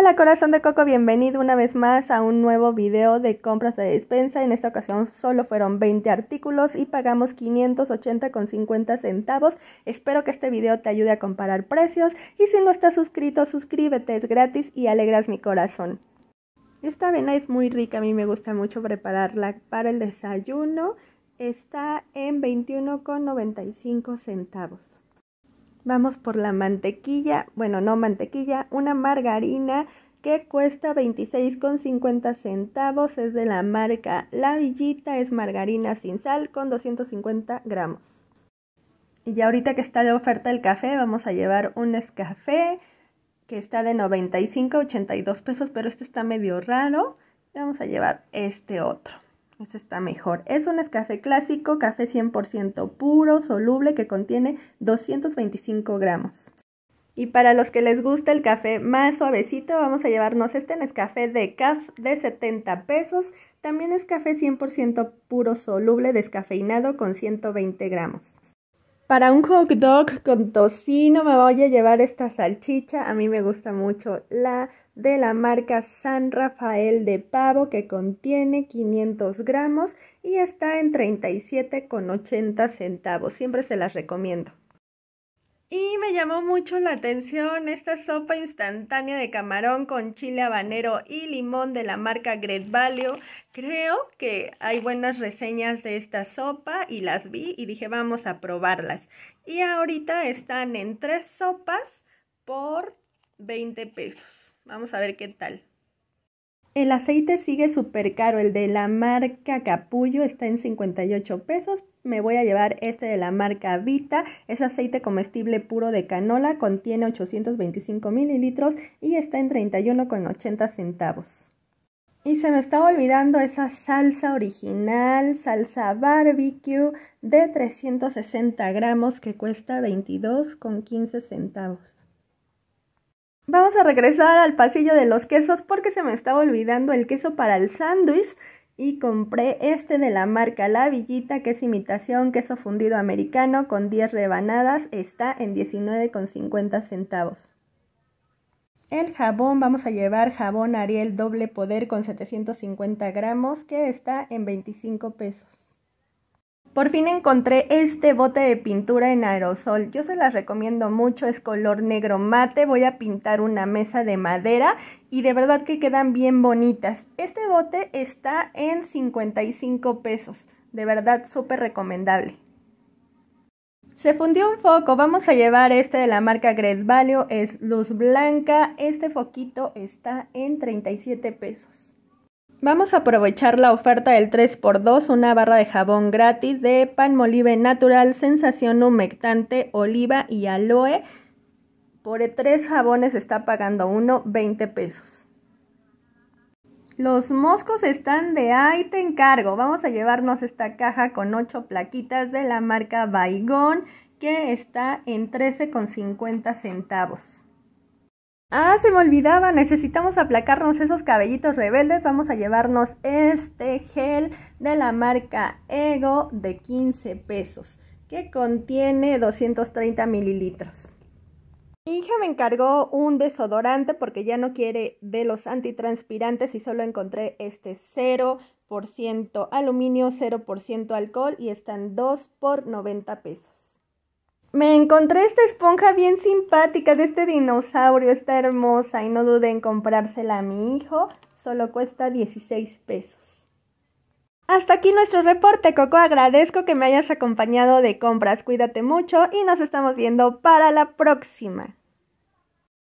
Hola corazón de coco, bienvenido una vez más a un nuevo video de compras de despensa. En esta ocasión solo fueron 20 artículos y pagamos 580,50 centavos. Espero que este video te ayude a comparar precios y si no estás suscrito, suscríbete, es gratis y alegras mi corazón. Esta avena es muy rica, a mí me gusta mucho prepararla para el desayuno. Está en 21,95 centavos. Vamos por la mantequilla, bueno, no mantequilla, una margarina que cuesta 26,50 centavos, es de la marca La Villita, es margarina sin sal con 250 gramos. Y ya ahorita que está de oferta el café, vamos a llevar un escafé que está de 95.82 a pesos, pero este está medio raro. Vamos a llevar este otro. Ese está mejor. Es un café clásico, café 100% puro, soluble, que contiene 225 gramos. Y para los que les gusta el café más suavecito, vamos a llevarnos este Nescafé de CAF de 70 pesos. También es café 100% puro soluble descafeinado con 120 gramos. Para un hot dog con tocino me voy a llevar esta salchicha. A mí me gusta mucho la de la marca San Rafael de Pavo que contiene 500 gramos y está en 37,80 centavos. Siempre se las recomiendo. Y me llamó mucho la atención esta sopa instantánea de camarón con chile habanero y limón de la marca Great Value. Creo que hay buenas reseñas de esta sopa y las vi y dije vamos a probarlas. Y ahorita están en tres sopas por 20 pesos. Vamos a ver qué tal. El aceite sigue súper caro, el de la marca Capullo está en 58 pesos. Me voy a llevar este de la marca Vita, es aceite comestible puro de canola, contiene 825 mililitros y está en 31,80 centavos. Y se me estaba olvidando esa salsa original, salsa barbecue de 360 gramos que cuesta 22,15 centavos. Vamos a regresar al pasillo de los quesos porque se me estaba olvidando el queso para el sándwich y compré este de la marca La Villita que es imitación queso fundido americano con 10 rebanadas, está en 19,50 centavos. El jabón, vamos a llevar jabón Ariel doble poder con 750 gramos que está en 25 pesos. Por fin encontré este bote de pintura en aerosol. Yo se las recomiendo mucho, es color negro mate. Voy a pintar una mesa de madera y de verdad que quedan bien bonitas. Este bote está en 55 pesos. De verdad, súper recomendable. Se fundió un foco, vamos a llevar este de la marca Great Value, es luz blanca, este foquito está en 37 pesos. Vamos a aprovechar la oferta del 3x2, una barra de jabón gratis de Palmolive Natural, sensación humectante, oliva y aloe. Por tres jabones está pagando uno 20 pesos. Los moscos están de ahí te encargo. Vamos a llevarnos esta caja con 8 plaquitas de la marca Baigón que está en 13,50 centavos. Ah, se me olvidaba, necesitamos aplacarnos esos cabellitos rebeldes. Vamos a llevarnos este gel de la marca Ego de 15 pesos, que contiene 230 mililitros. Mi hija me encargó un desodorante porque ya no quiere de los antitranspirantes y solo encontré este 0% aluminio, 0% alcohol y están 2 por 90 pesos. Me encontré esta esponja bien simpática de este dinosaurio, está hermosa y no dudé en comprársela a mi hijo, solo cuesta 16 pesos. Hasta aquí nuestro reporte, Coco. Agradezco que me hayas acompañado de compras. Cuídate mucho y nos estamos viendo para la próxima.